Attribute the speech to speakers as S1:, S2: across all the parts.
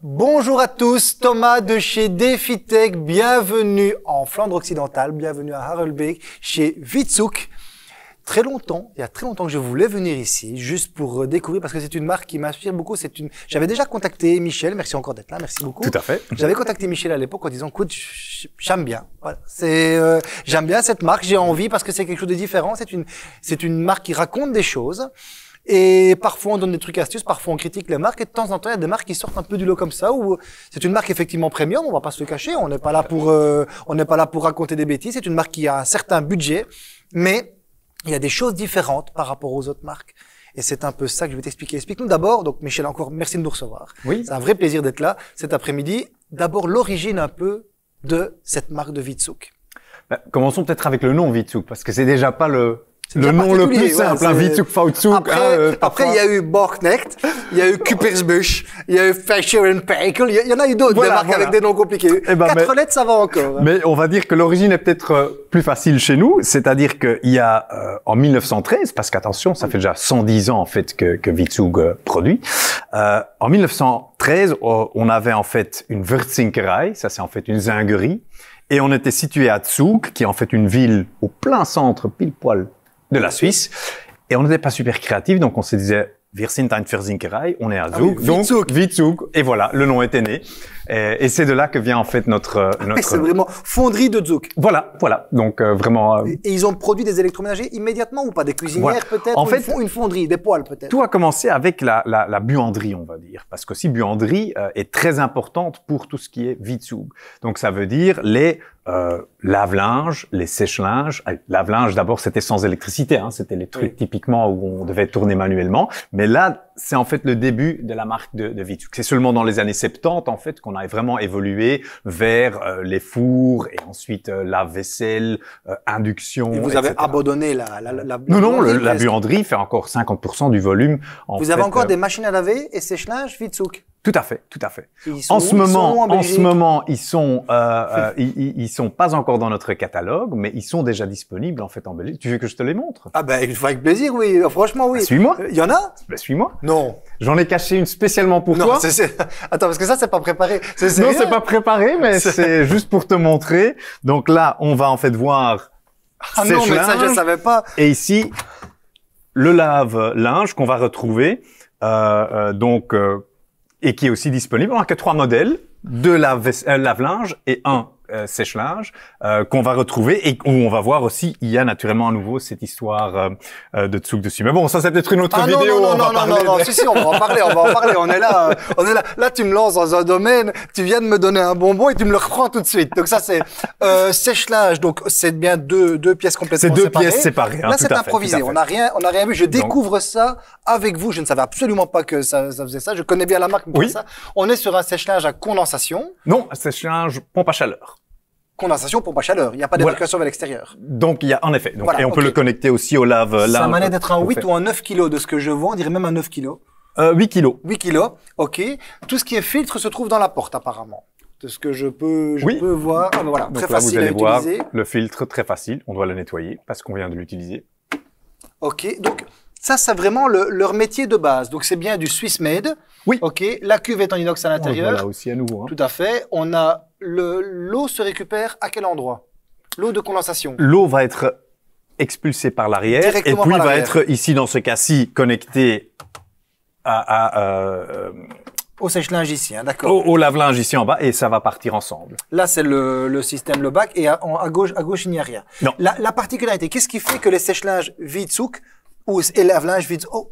S1: Bonjour à tous, Thomas de chez DefiTech, bienvenue en Flandre occidentale, bienvenue à Harelbeek, chez Vitsouk. Très longtemps, il y a très longtemps que je voulais venir ici, juste pour découvrir, parce que c'est une marque qui m'inspire beaucoup. C'est une, j'avais déjà contacté Michel, merci encore d'être là, merci beaucoup. Tout à fait. J'avais contacté Michel à l'époque en disant, écoute, j'aime bien, c'est, euh, j'aime bien cette marque, j'ai envie parce que c'est quelque chose de différent. C'est une, c'est une marque qui raconte des choses. Et parfois, on donne des trucs astuces, parfois, on critique les marques. Et de temps en temps, il y a des marques qui sortent un peu du lot comme ça, où euh, c'est une marque effectivement premium, on va pas se le cacher. On n'est pas là pour, euh, on n'est pas là pour raconter des bêtises. C'est une marque qui a un certain budget, mais il y a des choses différentes par rapport aux autres marques. Et c'est un peu ça que je vais t'expliquer. Explique-nous d'abord, donc Michel, encore merci de nous recevoir. Oui. C'est un vrai plaisir d'être là cet après-midi. D'abord, l'origine un peu de cette marque de Vitsouk.
S2: Bah, commençons peut-être avec le nom Vitsouk, parce que c'est déjà pas le, le nom le plus simple, un hein, Vitzouk Après,
S1: euh, il y a eu Borknecht, il y a eu Kupersbusch, il y a eu Fischer and Paykel, il y, en a eu d'autres, des marques avec des noms compliqués. Eh ben, Quatre lettres, ça va encore. Hein.
S2: Mais on va dire que l'origine est peut-être euh, plus facile chez nous, c'est-à-dire qu'il y a, euh, en 1913, parce qu'attention, ça fait déjà 110 ans, en fait, que, que Vitzug produit, en 1913, on avait, en fait, une Würzingerei, ça c'est en fait une zinguerie, et on était situé à Zug, qui est en fait une ville au plein centre, pile poil de la Suisse. Et on n'était pas super créatifs, donc on se disait, wir sind ein Versinkerei, on est à Zug. Ah Et voilà, le nom était né. Et, c'est de là que vient en fait notre... Euh, ah, C'est vraiment fonderie de Zug. Voilà, voilà. Donc euh, vraiment... Euh, et
S1: ils ont produit des électroménagers immédiatement ou pas Des cuisinières peut-être En fait, une, fonderie, des poêles peut-être Tout
S2: a commencé avec la, la, la, buanderie, on va dire. Parce que si buanderie est très importante pour tout ce qui est Vizug. Donc ça veut dire les euh, lave-linge, les sèche-linges. Euh, lave-linge, d'abord, c'était sans électricité. Hein. c'était les trucs typiquement où on devait tourner manuellement. Mais là, c'est en fait le début de la marque de, de C'est seulement dans les années 70, en fait, qu'on a vraiment évolué vers euh, les fours et ensuite la vaisselle, induction, Et vous avez
S1: abandonné la, la, la, Non, non, la
S2: buanderie fait encore 50% du volume. vous avez encore des
S1: machines à laver et sèche-linge
S2: tout à fait, tout à fait.
S1: En ce moment, en, ce moment,
S2: ils sont, euh, euh ils, sont pas encore dans notre catalogue, mais ils sont déjà disponibles en fait en Belgique. Tu veux que je te les montre Ah ben avec plaisir, oui. Euh, franchement, oui. Bah, suis-moi. Il euh, y en a Ben suis-moi. Non. J'en ai caché une spécialement pour toi. Non, Attends, parce que ça,
S1: c'est pas préparé. C'est non, c'est pas
S2: préparé, mais c'est juste pour te montrer. Donc là, on va en fait voir.
S1: Ah non, mais ça, je savais pas.
S2: Et ici, le lave-linge qu'on va retrouver. euh, donc et qui est aussi disponible. On n'a que trois modèles, deux euh, lave-linge et un euh, sèche-linge euh, qu'on va retrouver et où on va voir aussi il y a naturellement à nouveau cette histoire euh, euh de Tsuk dessus. Mais bon, ça c'est peut-être une autre ah, vidéo. Non, non, on non, non, non, non, si, si, on va en parler, on va en parler. On est là,
S1: on est là. Là, tu me lances dans un domaine, tu viens de me donner un bonbon et tu me le reprends tout de suite. Donc ça c'est euh, sèche-linge. Donc c'est bien deux deux pièces complètement séparées. C'est deux pièces séparées. Hein, là, c'est improvisé. On n'a rien, on n'a rien vu. Je découvre ça avec vous. Je ne savais absolument pas que ça, ça faisait ça. Je connais bien la marque. oui. On est sur un sèche-linge à condensation. Non, sèche-linge pompe à chaleur condensation, pour pas chaleur. Il n'y a pas d'évacuation vers l'extérieur.
S2: Donc, il y a, en effet. et on peut le connecter aussi au lave. lave ça m'allait d'être un 8
S1: ou un 9 kg de ce que je vois. On dirait même un 9 kg. Euh, 8 kg. 8 kg. OK. Tout ce qui est filtre se trouve dans la porte, apparemment. De ce que je peux, je peux voir. Ah, ben voilà, très facile à utiliser. Le
S2: filtre, très facile. On doit le nettoyer parce qu'on vient de l'utiliser.
S1: OK. Donc, ça, c'est vraiment le, leur métier de base. Donc, c'est bien du Swiss made. Oui. OK. La cuve est en inox à l'intérieur. Oh, voilà
S2: aussi à nouveau. Hein. Tout
S1: à fait. On a le, l'eau se récupère à quel endroit L'eau de condensation.
S2: L'eau va être expulsée par l'arrière et puis va être ici dans ce cas-ci connectée à, à euh,
S1: au sèche-linge ici, hein, d'accord. Au,
S2: au, lave-linge ici en bas et ça va partir ensemble.
S1: Là, c'est le, le système le bac et à, à, gauche, à gauche, il n'y a rien. Non. La, la particularité, qu'est-ce qui fait que les sèche-linges Vitsouk où je oh,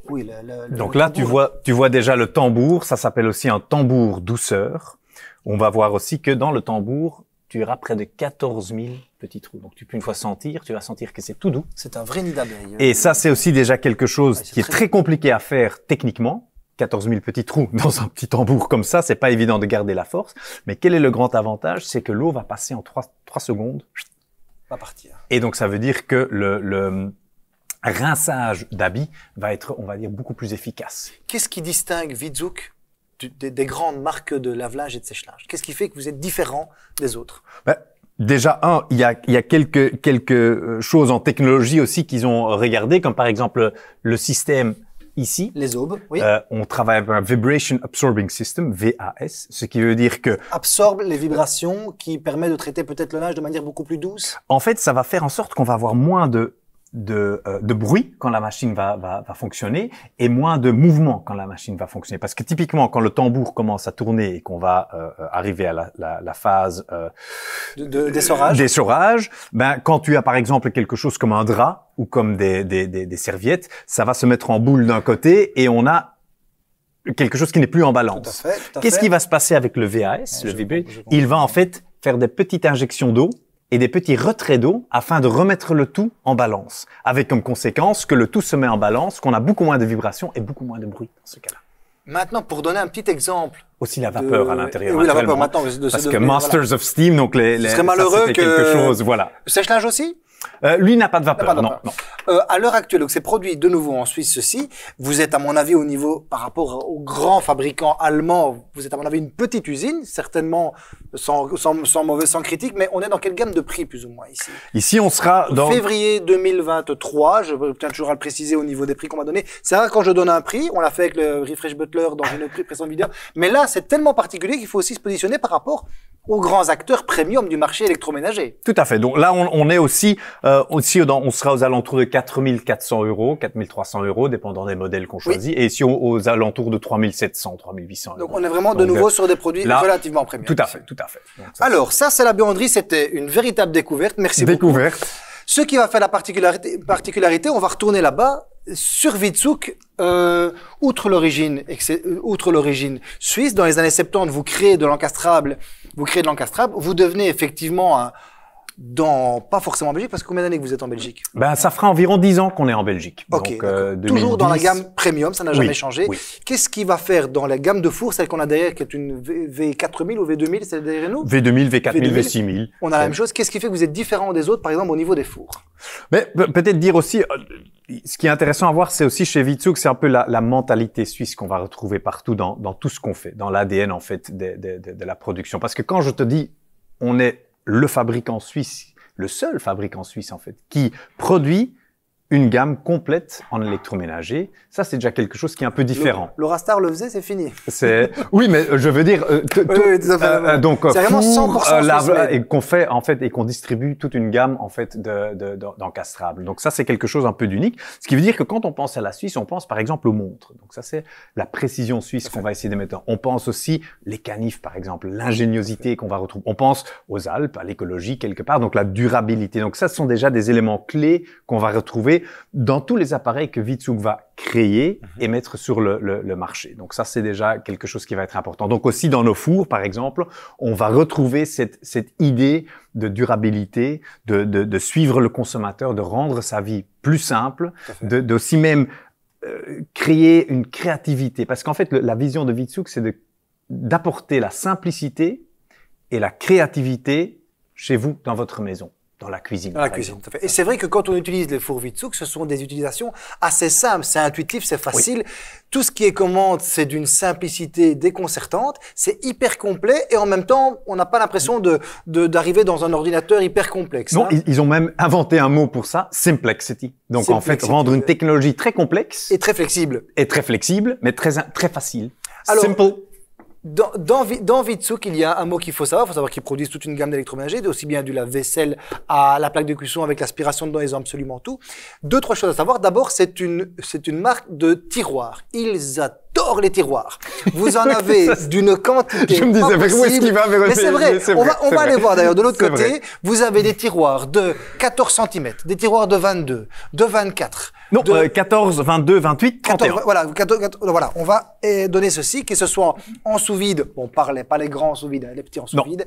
S1: Donc là, tu vois,
S2: tu vois déjà le tambour, ça s'appelle aussi un tambour douceur. On va voir aussi que dans le tambour, tu auras près de 14 000 petits trous. Donc tu peux une fois sentir, tu vas sentir que c'est tout doux. C'est un vrai nid d'abeille. Hein. Et ça, c'est aussi déjà quelque chose qui est très, compliqué à faire techniquement. 14 000 petits trous dans un petit tambour comme ça, c'est pas évident de garder la force. Mais quel est le grand avantage C'est que l'eau va passer en 3, secondes. Va partir. Et donc ça veut dire que le rinçage d'habits va être, on va dire, beaucoup plus efficace.
S1: Qu'est-ce qui distingue Vidzouk des, grandes marques de lave-linge et de séchage Qu'est-ce qui fait que vous êtes différent des autres
S2: bah, Déjà, un, il y a, y a quelques, quelques euh, choses en technologie aussi qu'ils ont regardé, comme par exemple le système
S1: ici. Les aubes,
S2: oui. Euh, on travaille avec un Vibration Absorbing System, VAS, ce qui veut dire que...
S1: Absorbe les vibrations qui permet de traiter peut-être le linge de manière beaucoup plus douce.
S2: En fait, ça va faire en sorte qu'on va avoir moins de euh, de, bruit quand la machine va, va, va, fonctionner et moins de mouvement quand la machine va fonctionner. Parce que typiquement, quand le tambour commence à tourner et qu'on va euh, euh, arriver à la, phase euh, d'essorage, de, ben, quand tu as par exemple quelque chose comme un drap ou comme des, des, serviettes, ça va se mettre en boule d'un côté et on a quelque chose qui n'est plus en balance. Qu'est-ce qui va se passer avec le VAS, le Il va en fait faire des petites injections d'eau et des petits retraits d'eau afin de remettre le tout en balance, avec comme conséquence que le tout se met en balance, qu'on a beaucoup moins de vibrations et beaucoup moins de bruit dans ce cas-là.
S1: Maintenant, pour donner un petit exemple. Aussi la vapeur à l'intérieur. Oui, la vapeur maintenant. parce que Masters
S2: of Steam, donc les, ce serait malheureux ça, que... quelque chose, voilà.
S1: Sèche-linge aussi euh, lui n'a pas de vapeur. Non, Euh, à l'heure actuelle, donc c'est produit de nouveau en Suisse ceci. Vous êtes à mon avis au niveau par rapport aux grands fabricants allemands, vous êtes à mon avis une petite usine, certainement sans, sans, sans mauvais sans critique, mais on est dans quelle gamme de prix plus ou moins ici
S2: Ici on sera dans février
S1: 2023. Je tiens toujours à le préciser au niveau des prix qu'on m'a donné. C'est vrai, quand je donne un prix, on l'a fait avec le Refresh Butler dans une autre précédente vidéo, mais là c'est tellement particulier qu'il faut aussi se positionner par rapport aux grands acteurs premium du marché électroménager.
S2: Tout à fait. Donc là on, on est aussi euh, si on, sera aux alentours de 4400 euros, 4300 euros, dépendant des modèles qu'on choisit. Et si on aux alentours de 3700, 3800 euros.
S1: Donc on est vraiment de nouveau euh, sur des produits relativement premium. Tout à fait, tout à fait. Alors ça, c'est la buanderie, c'était une véritable découverte. Merci beaucoup. Découverte. Ce qui va faire la particularité, on va retourner là-bas sur Vitsouk, euh, outre l'origine, outre l'origine suisse, dans les années 70, vous créez de l'encastrable, vous créez de l'encastrable, vous devenez effectivement un, pas forcément en Belgique parce que combien d'années que vous êtes en Belgique
S2: Ben ça fera environ 10 ans qu'on est en Belgique. Donc, euh, Toujours dans la gamme
S1: premium, ça n'a jamais changé. Qu'est-ce qui va faire dans la gamme de fours, celle qu'on a derrière qui est une v, 4000 ou V2000, celle derrière nous V2000, V4000, v 6000 On a la même chose. Qu'est-ce qui fait que vous êtes différent des autres par exemple au niveau des fours
S2: Mais peut-être dire aussi euh, ce qui est intéressant à voir, c'est aussi chez Vitsouk, c'est un peu la, mentalité suisse qu'on va retrouver partout dans, tout ce qu'on fait, dans l'ADN en fait de la production. Parce que quand je te dis on est le fabricant suisse, le seul fabricant suisse en fait, qui produit une gamme complète en électroménager. Ça, c'est déjà quelque chose qui est un peu différent.
S1: Le, Rastar le faisait, c'est fini.
S2: C'est oui, mais euh, je veux dire, donc c'est vraiment 100% euh, et qu'on fait en fait et qu'on distribue toute une gamme en fait d'encastrables. donc ça, c'est quelque chose un peu d'unique. Ce qui veut dire que quand on pense à la Suisse, on pense par exemple aux montres. Donc ça, c'est la précision suisse qu'on va essayer de mettre. On pense aussi les canifs, par exemple, l'ingéniosité qu'on va retrouver. On pense aux Alpes, à l'écologie quelque part, donc la durabilité. Donc ça, ce sont déjà des éléments clés qu'on va retrouver dans tous les appareils que Vitsouk va créer mhm. et mettre sur le, marché. Donc ça, c'est déjà quelque chose qui va être important. Donc aussi dans nos fours, par exemple, on va retrouver cette, idée de durabilité, de, suivre le consommateur, de rendre sa vie plus simple, de, même euh, créer une créativité. Parce qu'en fait, la vision de Vitsouk, c'est d'apporter la simplicité et la créativité chez vous, dans votre maison dans la cuisine.
S1: Dans la cuisine, tout à fait. Et c'est vrai que quand on utilise les souk, ce sont des utilisations assez simples, c'est intuitif, c'est facile. Tout ce qui est commande, c'est d'une simplicité déconcertante, c'est hyper complet et en même temps, on n'a pas l'impression de d'arriver dans un ordinateur hyper complexe. Non, hein.
S2: ils, ont même inventé un mot pour ça, simplexity. Donc en fait, rendre une technologie très complexe et très flexible. Et très flexible, mais très très facile.
S1: Simple dans, dans, Vitsouk, il y a un mot qu'il faut savoir. Il faut savoir qu'ils produisent toute une gamme d'électroménagers, aussi bien du lave-vaisselle à la plaque de cuisson avec l'aspiration dedans, ils ont absolument tout. Deux, trois choses à savoir. D'abord, c'est une, c'est une marque de tiroir. Ils attendent les tiroirs. Vous en avez d'une quantité. Je me disais, mais c'est vrai. On va, on va aller voir d'ailleurs de l'autre côté. Vous avez des tiroirs de 14 cm, des tiroirs de 22, de 24. Non,
S2: 14,
S1: 22, 28, 31. voilà, voilà, on va eh, donner ceci, que ce soit en sous-vide, on parlait pas les grands sous-vide, les petits en sous-vide.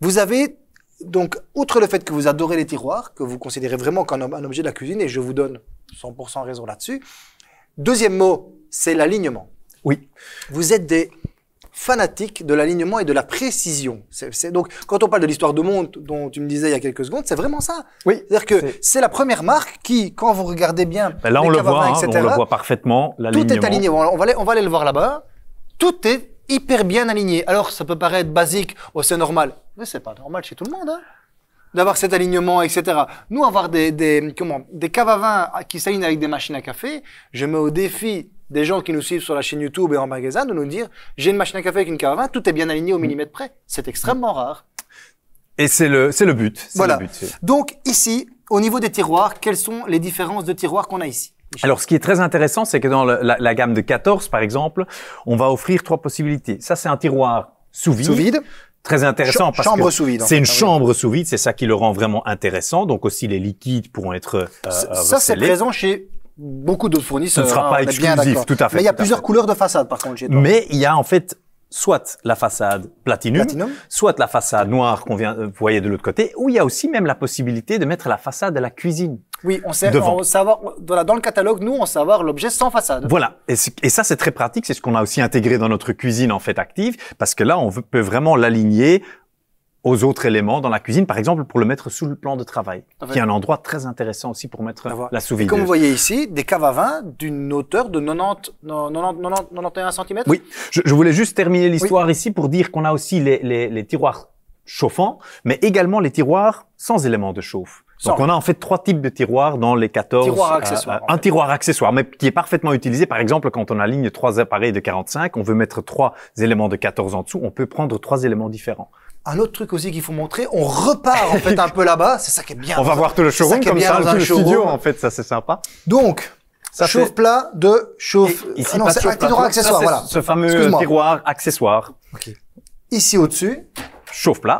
S1: Vous avez donc, outre le fait que vous adorez les tiroirs, que vous considérez vraiment comme un objet de la cuisine, et je vous donne 100% raison là-dessus. Deuxième mot, c'est l'alignement. Oui. Vous êtes des fanatiques de l'alignement et de la précision. c'est donc, quand on parle de l'histoire de monde dont tu me disais il y a quelques secondes, c'est vraiment ça. Oui. C'est-à-dire que c'est la première marque qui, quand vous regardez bien, ben là on le voit, hein, on le voit
S2: parfaitement. Tout est aligné.
S1: On va aller, le voir là-bas. Tout est hyper bien aligné. Alors, ça peut paraître basique, oh, c'est normal. Mais c'est pas normal chez tout le monde. Hein d'avoir cet alignement, etc. Nous, avoir des, des, comment, des caves à qui s'alignent avec des machines à café, je mets au défi des gens qui nous suivent sur la chaîne YouTube et en magasin de nous dire j'ai une machine à café avec une cave à vin, tout est bien aligné au mm. millimètre près. C'est extrêmement rare.
S2: Et c'est le, c'est le but. Voilà.
S1: Donc ici, au niveau des tiroirs, quelles sont les différences de tiroirs qu'on a ici
S2: alors, ce qui est très intéressant, c'est que dans la, gamme de 14, par exemple, on va offrir trois possibilités. Ça, c'est un tiroir Sous vide très intéressant parce que C'est une hein, chambre sous vide, c'est ça qui le rend vraiment intéressant. Donc aussi les liquides pourront être euh, ça euh, c'est présent
S1: chez beaucoup d'autres fournisseurs. Ce ne sera hein, pas exclusif, tout à fait. Mais il y a plusieurs couleurs de façade par contre Mais
S2: il y a en fait soit la façade platinum, soit la façade noire qu'on vient euh, voyez de l'autre côté, où il y a aussi même la possibilité de
S1: mettre la façade à la cuisine. Oui, on sait devant. savoir, dans le catalogue, nous, on sait avoir l'objet sans façade.
S2: Voilà. Et, ça, c'est très pratique. C'est ce qu'on a aussi intégré dans notre cuisine, en fait, active. Parce que là, on peut vraiment l'aligner aux autres éléments dans la cuisine, par exemple pour le mettre sous le plan de travail, qui est un endroit très intéressant aussi pour mettre la sous comme vous voyez
S1: ici, des caves à vin d'une hauteur de 90, 90, 91 cm. Oui,
S2: je, voulais juste terminer l'histoire ici pour dire qu'on a aussi les tiroirs chauffants, mais également les tiroirs sans éléments de chauffe. Donc on a en fait trois types de tiroirs dans les 14. Tiroir euh, accessoire, un tiroir accessoire, mais qui est parfaitement utilisé. Par exemple, quand on aligne trois appareils de 45, on veut mettre trois éléments de 14 en dessous, on peut prendre trois éléments différents.
S1: Un autre truc aussi qu'il faut montrer, on repart en fait un peu là-bas, c'est ça qui est bien. On va voir tout le showroom ça comme ça, tout le studio en fait, ça c'est sympa. Donc, ça chauffe plat de chauffe. Ah non, c'est un tiroir accessoire, voilà. Ce fameux tiroir
S2: accessoire. Okay.
S1: Ici au-dessus, chauffe plat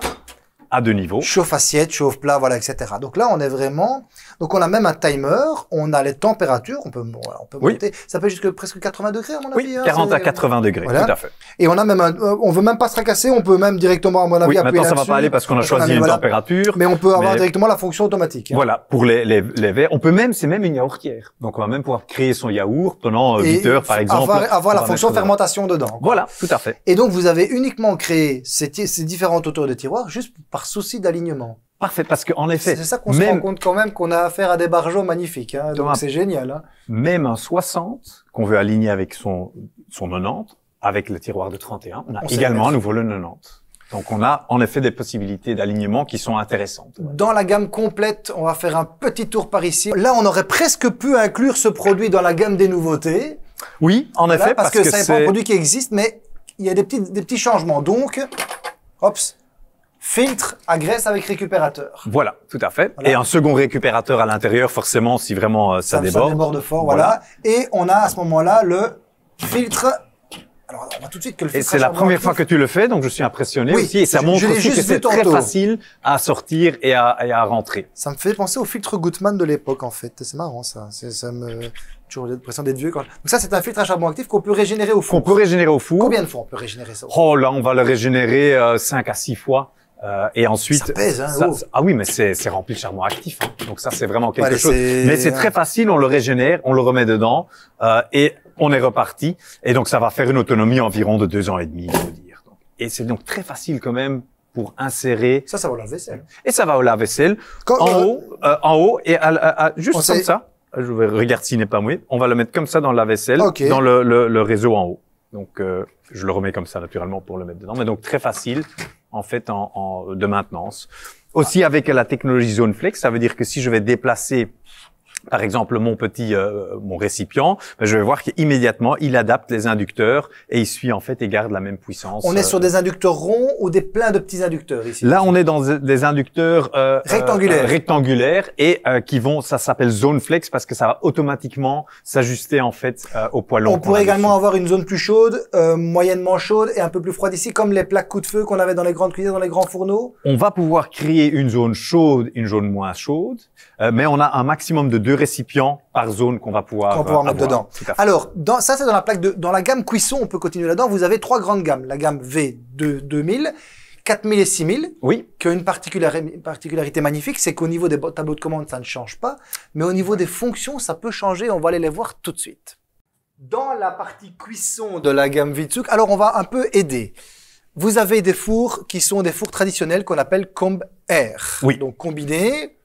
S1: à deux niveaux. Chauffe assiette, chauffe plat, voilà, etc. Donc là, on est vraiment. Donc on a même un timer, on a les températures, on peut, on peut monter. Ça peut jusqu'à presque 80 degrés, à mon avis. Oui, hein, 40 à 80
S2: degrés, tout à fait.
S1: Et on a même, un... Euh, on veut même pas se tracasser, on peut même directement, à mon avis, oui, maintenant ça va pas aller parce qu'on a choisi une température.
S2: Mais on peut avoir directement
S1: la fonction automatique. Hein. Voilà,
S2: pour les, les, les verres, on peut même, c'est même une yaourtière. Donc on va même pouvoir créer son yaourt pendant 8 euh, heures, par exemple. Avoir, avoir la fonction euh, fermentation dedans. Voilà, tout à fait.
S1: Et donc vous avez uniquement créé ces, ces différents de tiroirs juste par souci d'alignement. Parfait, parce qu'en effet... C'est ça qu'on se rend compte quand même qu'on a affaire à des bargeaux magnifiques, hein, donc c'est génial. Hein. Même un 60
S2: qu'on veut aligner avec son, son 90, avec le tiroir de 31, on a également à nouveau le 90. Donc on a en effet des possibilités d'alignement qui sont intéressantes.
S1: Dans la gamme complète, on va faire un petit tour par ici. Là, on aurait presque pu inclure ce produit dans la gamme des nouveautés.
S2: Oui, en effet. Parce, que, c'est un produit qui
S1: existe, mais il y a des petits, des petits changements. Donc, hop filtre à graisse avec récupérateur.
S2: Voilà, tout à fait. Et un second récupérateur à l'intérieur, forcément, si vraiment euh, ça, déborde. Ça déborde
S1: fort, voilà. Et on a à ce moment-là le filtre. Alors, on va tout de suite que le Et c'est la première fois que tu le fais, donc
S2: je suis impressionné aussi. Et ça montre aussi que c'est très facile à sortir et à, et à, rentrer.
S1: Ça me fait penser au filtre Gutmann de l'époque, en fait. C'est marrant, ça. Ça me, toujours l'impression d'être vieux quand. Donc ça, c'est un filtre à charbon actif qu'on peut régénérer au four. Qu'on peut régénérer au four. Combien de fois on peut régénérer ça
S2: Oh là, on va le régénérer euh, 5 à 6 fois. Euh, et ensuite, ça pèse, hein, oh. ah oui, mais c'est rempli de charbon actif. Hein. Donc ça, c'est vraiment quelque chose. Mais c'est très facile. On le régénère, on le remet dedans euh, et on est reparti. Et donc ça va faire une autonomie environ de deux ans et demi, je veux dire. Et c'est donc très facile quand même pour insérer. Ça, ça va au lave-vaisselle. Et ça va au lave-vaisselle. En euh, haut, euh, en haut et à, juste comme ça. Je vais regarder s'il n'est pas mouillé. On va le mettre comme ça dans le lave-vaisselle, dans le, le réseau en haut. Donc, euh, je le remets comme ça naturellement pour le mettre dedans. Mais donc très facile en fait en, de maintenance. Aussi avec la technologie ZoneFlex, ça veut dire que si je vais déplacer par exemple mon petit euh, mon récipient, ben, je vais voir qu'immédiatement il adapte les inducteurs et il suit en fait et garde la même puissance. On est sur
S1: euh, des inducteurs ronds ou des pleins de petits inducteurs ici.
S2: Là, on est dans des inducteurs euh, rectangulaires, rectangulaires et qui vont ça s'appelle zone flex parce que ça va automatiquement s'ajuster en fait au poids long. On pourrait
S1: également avoir une zone plus chaude, moyennement chaude et un peu plus froide ici, comme les plaques coup de feu qu'on avait dans les grandes cuisines, dans les grands fourneaux.
S2: On va pouvoir créer une zone chaude, une zone moins chaude. Euh, mais on a un maximum de deux récipients par zone qu'on va pouvoir, euh, mettre dedans. Alors,
S1: dans, ça, c'est dans la plaque de, dans la gamme cuisson, on peut continuer là-dedans. Vous avez trois grandes gammes. La gamme V2000, 4000 et 6000. Oui. Qui a une particularité, magnifique, c'est qu'au niveau des tableaux de commande, ça ne change pas. Mais au niveau des fonctions, ça peut changer. On va aller les voir tout de suite. Dans la partie cuisson de la gamme Vitsuk, alors on va un peu aider. Vous avez des fours qui sont des fours traditionnels qu'on appelle comb air. Oui. Donc combinés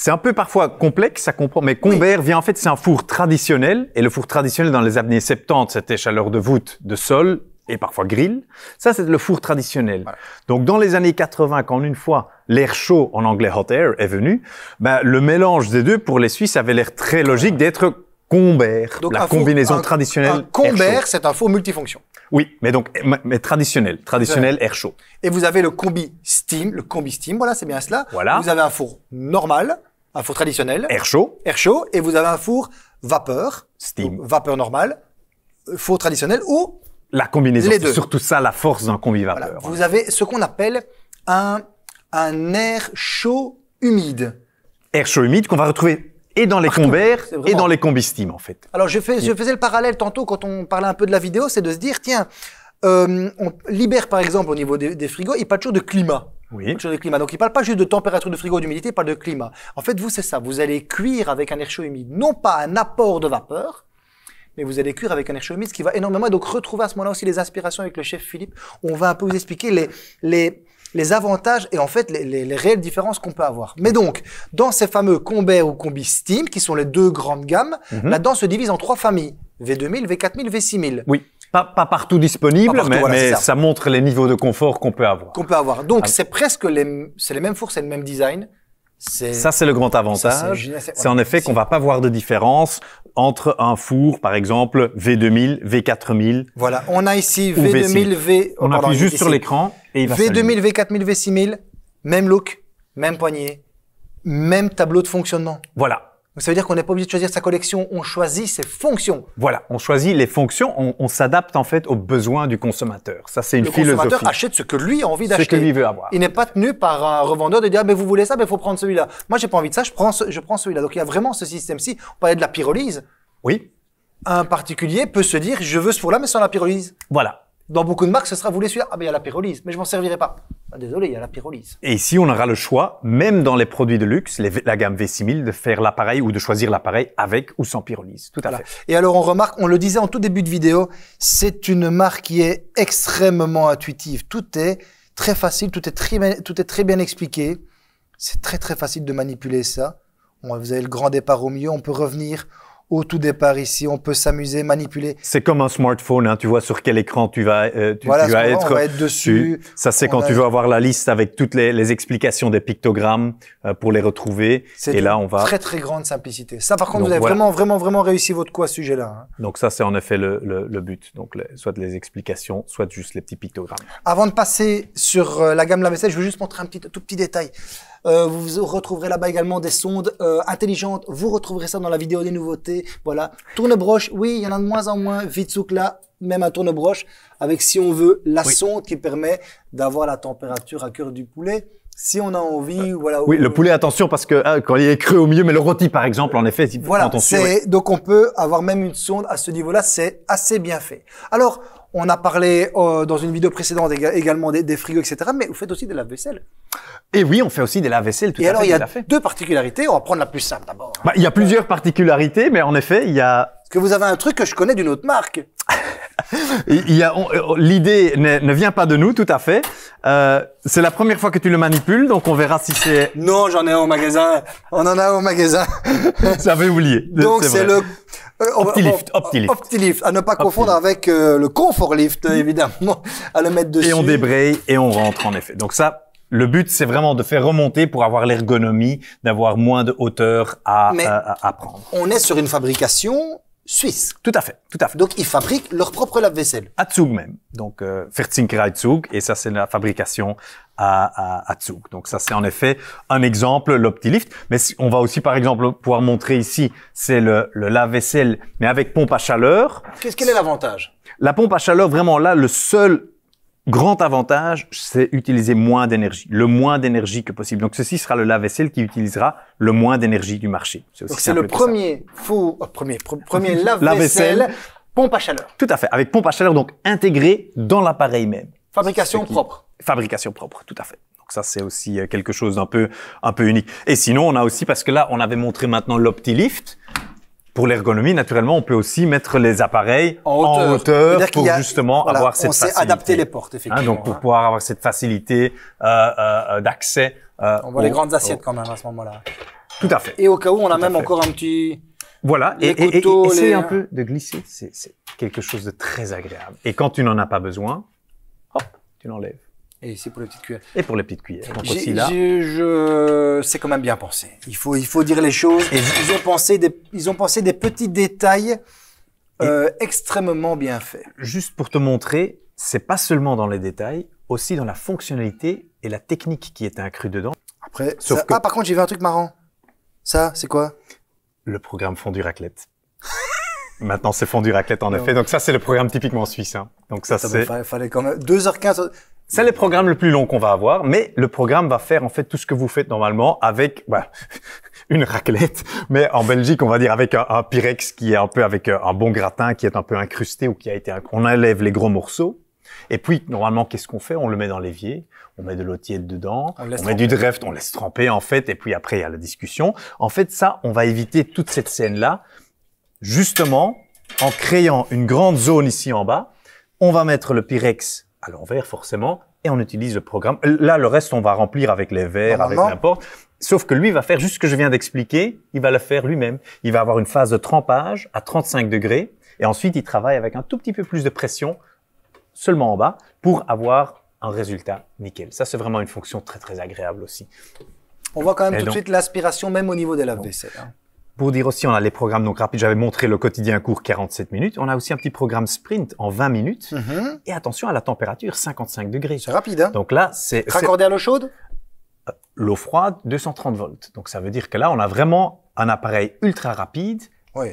S2: c'est un peu parfois complexe ça comprend. mais Combert vient en fait, c'est un four traditionnel, et le four traditionnel dans les années 70, c'était chaleur de voûte, de sol, et parfois grille. Ça, c'est le four traditionnel. Donc, dans les années 80, quand une fois l'air chaud, en anglais hot air, est venu, ben le mélange des deux, pour les Suisses, avait l'air très logique d'être Combert, la combinaison traditionnelle. Un Combert,
S1: c'est un four multifonction.
S2: Oui, mais donc mais traditionnel, traditionnel air
S1: chaud. Et vous avez le combi steam, le combi steam, voilà, c'est bien cela. Voilà. Vous avez un four normal un four traditionnel. Air chaud. Air chaud. Et vous avez un four vapeur. Steam. Vapeur normale. Euh, four traditionnel ou.
S2: La combinaison. c'est Surtout ça, la force d'un combi vapeur.
S1: Vous avez ce qu'on appelle un, un air chaud humide.
S2: Air chaud humide qu'on va retrouver et dans les combères et dans les combis steam en fait.
S1: Alors je, faisais le parallèle tantôt quand on parlait un peu de la vidéo, c'est de se dire tiens, euh, on libère par exemple au niveau des, des frigos, il n'y a pas toujours de climat. Oui. Sur climat. Donc, il ne parle pas juste de température de frigo, d'humidité, il parle de climat. En fait, vous, c'est ça. Vous allez cuire avec un air chaud humide, non pas un apport de vapeur, mais vous allez cuire avec un air chaud humide, ce qui va énormément. donc, retrouver à ce moment-là aussi les aspirations avec le chef Philippe. On va un peu vous expliquer les, les, les avantages et en fait les, les, réelles différences qu'on peut avoir. Mais donc, dans ces fameux combert ou Combi Steam, qui sont les deux grandes gammes, mhm. là-dedans se divise en trois familles. V2000, V4000, V6000. Oui. Pas, pas partout disponible, mais, ça.
S2: montre les niveaux de confort qu'on peut avoir.
S1: Qu'on peut avoir. Donc ah. c'est presque les, c'est les mêmes fours, c'est le même design. Ça,
S2: c'est le grand avantage. C'est en effet qu'on va pas voir de différence entre un four, par exemple, V2000, V4000. Voilà.
S1: On a ici V2000, V... v... Oh, On appuie juste sur l'écran
S2: et il va V2000,
S1: V4000, V6000. Même look, même poignée, même tableau de fonctionnement. Voilà ça veut dire qu'on n'est pas obligé de choisir sa collection, on choisit ses fonctions.
S2: Voilà, on choisit les fonctions, on, s'adapte en fait aux besoins du consommateur. Ça, c'est une philosophie. Le consommateur achète
S1: ce que lui a envie d'acheter. Ce que lui veut avoir. Il n'est pas tenu par un revendeur de dire mais vous voulez ça, mais il faut prendre celui-là. Moi, j'ai pas envie de ça, je prends, je prends celui-là. Donc il y a vraiment ce système-ci. On parlait de la pyrolyse. Oui. Un particulier peut se dire je veux ce four-là, mais sans la pyrolyse. Voilà. Dans beaucoup de marques, ce sera vous voulez celui-là, ah mais il y a la pyrolyse, mais je m'en servirai pas. Ah, désolé, il y a la pyrolyse.
S2: Et ici, on aura le choix, même dans les produits de luxe, la gamme V6000, de faire l'appareil ou de choisir l'appareil avec ou sans pyrolyse. Tout à fait.
S1: Et alors, on remarque, on le disait en tout début de vidéo, c'est une marque qui est extrêmement intuitive. Tout est très facile, tout est très, bien expliqué. C'est très très facile de manipuler ça. On, vous avez le grand départ au milieu, on peut revenir, au tout départ ici. On peut s'amuser, manipuler.
S2: C'est comme un smartphone, hein. tu vois sur quel écran tu vas, euh, tu, vas être. On va être dessus. ça c'est quand tu veux avoir la liste avec toutes les, explications des pictogrammes euh, pour les retrouver. Et là on va. Très
S1: très grande simplicité. Ça par contre vous avez vraiment vraiment vraiment réussi votre coup à ce sujet-là. Hein.
S2: Donc ça c'est en effet le, le, le but. Donc soit les explications, soit juste les petits pictogrammes.
S1: Avant de passer sur euh, la gamme la vaisselle, je veux juste montrer un petit tout petit détail. Euh, vous retrouverez là-bas également des sondes intelligentes. Vous retrouverez ça dans la vidéo des nouveautés voilà. Tourne-broche, oui, il y en a de moins en moins. Vitsouk là, même un tourne-broche, avec si on veut la sonde qui permet d'avoir la température à cœur du poulet. Si on a envie, euh, voilà. Oui, le
S2: poulet, attention, parce que hein, quand il est cru au milieu, mais le rôti, par exemple, en effet, voilà, attention.
S1: donc on peut avoir même une sonde à ce niveau-là, c'est assez bien fait. Alors, on a parlé euh, dans une vidéo précédente également des, frigos, etc. Mais vous faites aussi des lave-vaisselle.
S2: Et oui, on fait aussi des lave-vaisselle. Tout et alors, il y a
S1: deux particularités. On va prendre la plus simple d'abord.
S2: Bah, il y a plusieurs particularités, mais en effet, il y a. Parce que vous avez un truc que je
S1: connais d'une autre marque.
S2: Il a, euh, l'idée ne, vient pas de nous, tout à fait. Euh, c'est la première fois que tu le manipules, donc on verra si c'est.
S1: Non, j'en ai un au magasin. On en a un au magasin.
S2: J'avais oublié. Donc c'est le
S1: euh, Optilift, Optilift. Optilift, à ne pas confondre avec euh, le confort-lift, évidemment, à le mettre dessus. Et on débraye
S2: et on rentre en effet. Donc ça, le but, c'est vraiment de faire remonter pour avoir l'ergonomie, d'avoir moins de hauteur à, à, à, prendre.
S1: On est sur une fabrication suisse. Tout à fait, tout à fait. Donc ils fabriquent leur propre lave-vaisselle.
S2: À Zug même. Donc euh, et ça c'est la fabrication à, à, Zug. Donc ça c'est en effet un exemple, l'Optilift. Mais on va aussi par exemple pouvoir montrer ici, c'est le, le lave-vaisselle, mais avec pompe à chaleur.
S1: Qu'est-ce quel est l'avantage
S2: La pompe à chaleur, vraiment là, le seul Grand avantage, c'est utiliser moins d'énergie, le moins d'énergie que possible. Donc ceci sera le lave-vaisselle qui utilisera le moins d'énergie du marché. C'est le premier
S1: four, euh, premier, premier lave-vaisselle,
S2: pompe à chaleur. Tout à fait, avec pompe à chaleur donc intégrée dans l'appareil même.
S1: Fabrication propre.
S2: Fabrication propre, tout à fait. Donc ça c'est aussi euh, quelque chose d'un peu un peu unique. Et sinon on a aussi parce que là on avait montré maintenant l'OptiLift pour l'ergonomie, naturellement, on peut aussi mettre les appareils en hauteur, pour justement avoir cette facilité. On sait adapter les portes, hein, effectivement. donc, pour hein. pouvoir avoir cette facilité euh, euh, euh d'accès. Euh, on voit les grandes assiettes
S1: quand même à ce moment-là. Tout à fait. Et au cas où, on a même encore un petit... Voilà, et, essayer un peu
S2: de glisser, c'est quelque chose de très agréable. Et quand tu n'en as pas besoin,
S1: hop, tu l'enlèves. Et c'est pour les petites cuillères.
S2: Et pour les petites cuillères. Donc aussi là.
S1: Je... c'est quand même bien pensé. Il faut, il faut dire les choses. ils ont pensé des, ils ont pensé des petits détails euh, extrêmement bien faits.
S2: Juste pour te montrer, c'est pas seulement dans les détails, aussi dans la fonctionnalité et la technique qui est incrue dedans. Après, ah par contre j'ai vu un truc marrant. Ça, c'est quoi Le programme fondu raclette. Maintenant, c'est fondu raclette, en effet. Donc ça, c'est le programme typiquement suisse. Hein. Donc ça, c'est... Fallait,
S1: fallait quand même... 2h15... C'est le
S2: programme le plus long qu'on va avoir, mais le programme va faire en fait tout ce que vous faites normalement avec bah, une raclette, mais en Belgique on va dire avec un, pyrex qui est un peu avec euh, un bon gratin qui est un peu incrusté ou qui a été on enlève les gros morceaux. Et puis normalement qu'est-ce qu'on fait On le met dans l'évier, on met de l'eau tiède dedans, on, met du dreft, on laisse tremper en fait, et puis après il y a la discussion. En fait ça, on va éviter toute cette scène là, justement en créant une grande zone ici en bas. On va mettre le pyrex l'envers forcément, et on utilise le programme. Là, le reste, on va remplir avec les verres, avec n'importe. Sauf que lui il va faire juste ce que je viens d'expliquer, il va le faire lui-même. Il va avoir une phase de trempage à 35 degrés, et ensuite il travaille avec un tout petit peu plus de pression, seulement en bas, pour avoir un résultat nickel. Ça, c'est vraiment une fonction très très agréable aussi.
S1: On voit quand même tout de suite l'aspiration même au niveau des lave-vaisselle. Hein.
S2: Pour dire aussi, on a les programmes donc rapides. J'avais montré le quotidien court 47 minutes. On a aussi un petit programme sprint en 20 minutes. Mhm. Et attention à la température, 55 degrés. C'est rapide. Hein. donc là, c'est raccordé à l'eau chaude. Euh, l'eau froide, 230 volts. Donc ça veut dire que là, on a vraiment un appareil ultra rapide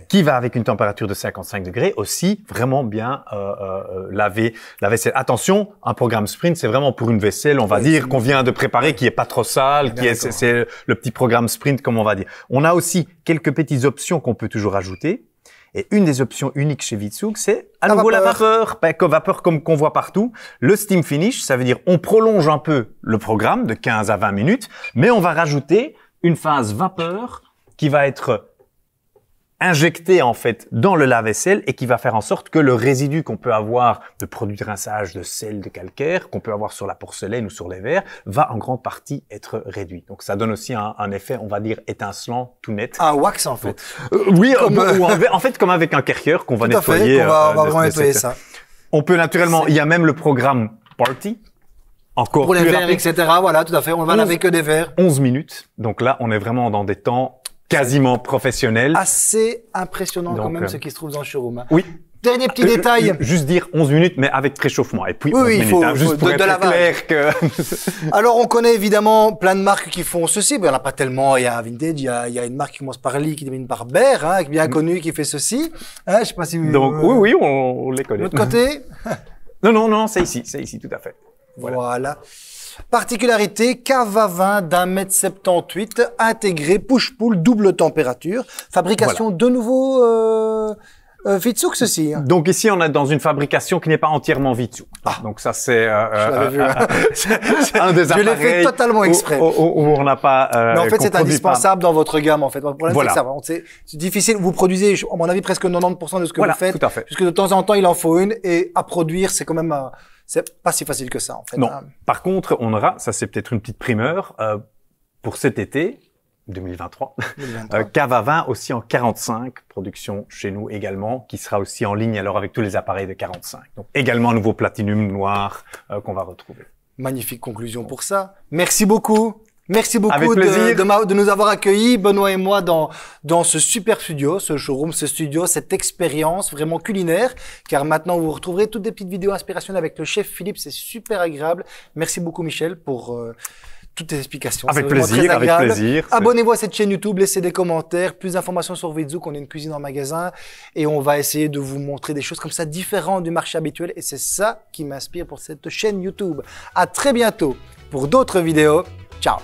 S2: qui va avec une température de 55 degrés aussi vraiment bien euh, euh, euh laver la vaisselle. Attention, un programme sprint, c'est vraiment pour une vaisselle, on va dire, qu'on vient de préparer, qui est pas trop sale, eh qui est, c'est le petit programme sprint, comme on va dire. On a aussi quelques petites options qu'on peut toujours ajouter. Et une des options uniques chez Vitsouk, c'est à nouveau vapeur. la vapeur, vapeur comme qu'on voit partout. Le steam finish, ça veut dire on prolonge un peu le programme de 15 à 20 minutes, mais on va rajouter une phase vapeur qui va être injecté en fait dans le lave-vaisselle et qui va faire en sorte que le résidu qu'on peut avoir de produits de rinçage, de sel, de calcaire, qu'on peut avoir sur la porcelaine ou sur les verres, va en grande partie être réduit. Donc ça donne aussi un, effet, on va dire, étincelant, tout net. Ah wax en fait. Euh, oui, euh, euh, en, fait comme avec un Kercher qu'on va nettoyer. on va, on va vraiment nettoyer ça. On peut naturellement, il y a
S1: même le programme Party,
S2: encore pour les verres, etc.
S1: Voilà, tout à fait. On va laver que des verres.
S2: 11 minutes. Donc là, on est vraiment dans des temps quasiment professionnel.
S1: Assez impressionnant quand même euh, ce qui se trouve dans le showroom. Hein. Oui. Dernier petit euh, détail.
S2: Juste dire 11 minutes, mais avec préchauffement. Et puis, oui, il faut, de, la clair
S1: Alors, on connaît évidemment plein de marques qui font ceci. Mais il n'y en a pas tellement. Il y a Vintage, il y a, il y a une marque qui commence par Lee, qui domine par Bear, hein, bien mm. connue, qui fait ceci. Hein, je sais pas si vous... Donc, oui, oui, on, les connaît. De l'autre côté Non, non, non, c'est ici, c'est ici, tout à fait. voilà. Particularité, cave à vin d'un mètre 78, intégré, push-pull, double température. Fabrication de nouveau euh, euh ceci. Hein.
S2: Donc ici, on est dans une fabrication qui n'est pas entièrement Vitsuk. Ah. Donc ça, c'est euh, euh, hein. euh, euh un des Je fait totalement exprès. Où, on n'a pas. Mais en fait, c'est indispensable
S1: dans votre gamme. En fait, le problème c'est c'est difficile. Vous produisez, à mon avis, presque 90% de ce que vous faites. Tout à fait. Puisque de temps en temps, il en faut une, et à produire, c'est quand même. Un, c'est pas si facile que ça, en fait. Non. Hein.
S2: Par contre, on aura, ça c'est peut-être une petite primeur, euh, pour cet été, 2023, 2023. Euh, Cava 20 aussi en 45, production chez nous également, qui sera aussi en ligne alors avec tous les appareils de 45. Donc également un nouveau platinum noir euh, qu'on va retrouver.
S1: Magnifique conclusion pour ça. Merci beaucoup. Merci beaucoup de, de, nous avoir accueillis, Benoît et moi, dans, dans ce super studio, ce showroom, ce studio, cette expérience vraiment culinaire, car maintenant vous retrouverez toutes des petites vidéos inspirationnelles avec le chef Philippe, c'est super agréable. Merci beaucoup Michel pour... Euh, toutes tes explications. Avec plaisir, avec plaisir. Abonnez-vous à cette chaîne YouTube, laissez des commentaires, plus d'informations sur Vitzouk, on est une cuisine en magasin et on va essayer de vous montrer des choses comme ça différentes du marché habituel et c'est ça qui m'inspire pour cette chaîne YouTube. À très bientôt pour d'autres vidéos. Tchau!